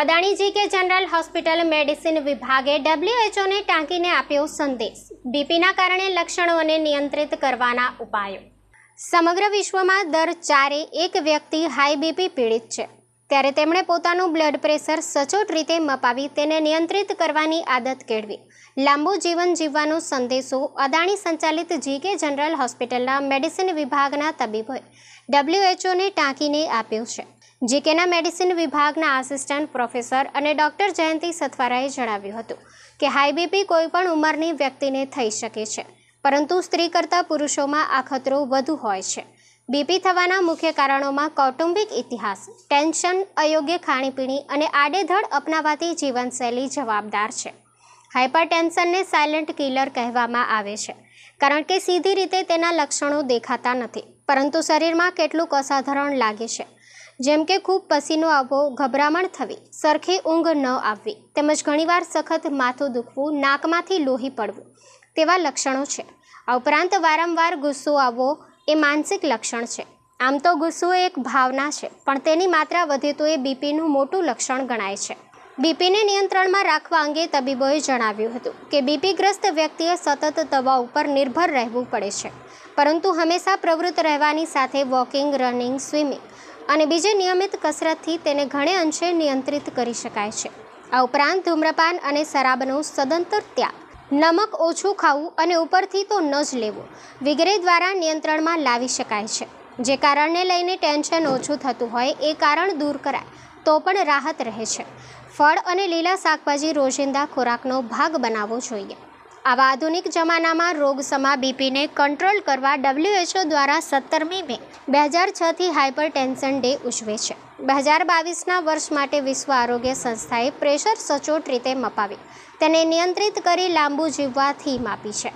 અદાણીજી કે general hospital medicine વિભાગે ડબ્લ્યુએચઓને ટાંકીને આપ્યો સંદેશ બીપીના કારણે લક્ષણોને નિયંત્રિત કરવાના ઉપાયો સમગ્ર વિશ્વમાં દર ચારે એક વ્યક્તિ હાઈ બીપી પીડિત છે ત્યારે તેમણે પોતાનું બ્લડ પ્રેશર સચોટ રીતે મપાવી તેને નિયંત્રિત કરવાની આદત કેળવી લાંબુ જીવન જીવવાનો સંદેશો અદાણી સંચાલિત જીકે જનરલ હોસ્પિટલના મેડિસિન વિભાગના તબીબોએ ડબ્લ્યુએચઓને ટાંકીને આપ્યો છે જીકેના મેડિસિન વિભાગના આસિસ્ટન્ટ પ્રોફેસર અને ડૉક્ટર જયંતિ સથવારાએ જણાવ્યું હતું કે હાઈ બીપી કોઈપણ ઉંમરની વ્યક્તિને થઈ શકે છે પરંતુ સ્ત્રી કરતાં પુરુષોમાં આ ખતરો વધુ હોય છે બીપી થવાના મુખ્ય કારણોમાં કૌટુંબિક ઇતિહાસ ટેન્શન અયોગ્ય ખાણીપીણી અને આડેધડ અપનાવાતી જીવનશૈલી જવાબદાર છે હાઇપરટેન્શનને સાયલન્ટ કિલર કહેવામાં આવે છે કારણ કે સીધી રીતે તેના લક્ષણો દેખાતા નથી પરંતુ શરીરમાં કેટલુંક અસાધારણ લાગે છે જેમ કે ખૂબ પસીનો આવવો ગભરામણ થવી સરખી ઊંઘ ન આવવી તેમજ ઘણીવાર સખત માથું દુખવું નાકમાંથી લોહી પડવું તેવા લક્ષણો છે આ ઉપરાંત વારંવાર ગુસ્સો આવવો એ માનસિક લક્ષણ છે આમ તો ગુસ્સો એક ભાવના છે પણ તેની માત્રા વધે તો એ બીપીનું મોટું લક્ષણ ગણાય છે બીપીને નિયંત્રણમાં રાખવા અંગે તબીબોએ જણાવ્યું હતું કે બીપીગ્રસ્ત વ્યક્તિએ સતત દવા ઉપર નિર્ભર રહેવું પડે છે પરંતુ હંમેશા પ્રવૃત્ત રહેવાની સાથે વોકિંગ રનિંગ સ્વિમિંગ અને બીજે નિયમિત કસરતથી તેને ઘણે અંશે નિયંત્રિત કરી શકાય છે આ ઉપરાંત ધૂમ્રપાન અને શરાબનો સદંતર ત્યાગ નમક ઓછું ખાવું અને ઉપરથી તો ન જ લેવું વગેરે દ્વારા નિયંત્રણમાં લાવી શકાય છે જે કારણને લઈને ટેન્શન ઓછું થતું હોય એ કારણ દૂર કરાય તો પણ રાહત રહે છે ફળ અને લીલા શાકભાજી રોજિંદા ખોરાકનો ભાગ બનાવવો જોઈએ આવા આધુનિક જમાનામાં રોગ સમા બીપીને કંટ્રોલ કરવા ડબલ્યુએચઓ દ્વારા સત્તરમી મે બે હજાર છથી હાઇપર ટેન્શન ડે ઉજવે છે બે હજાર બાવીસના વર્ષ માટે વિશ્વ આરોગ્ય સંસ્થાએ પ્રેશર સચોટ રીતે મપાવી તેને નિયંત્રિત કરી લાંબુ જીવવા થીમ આપી છે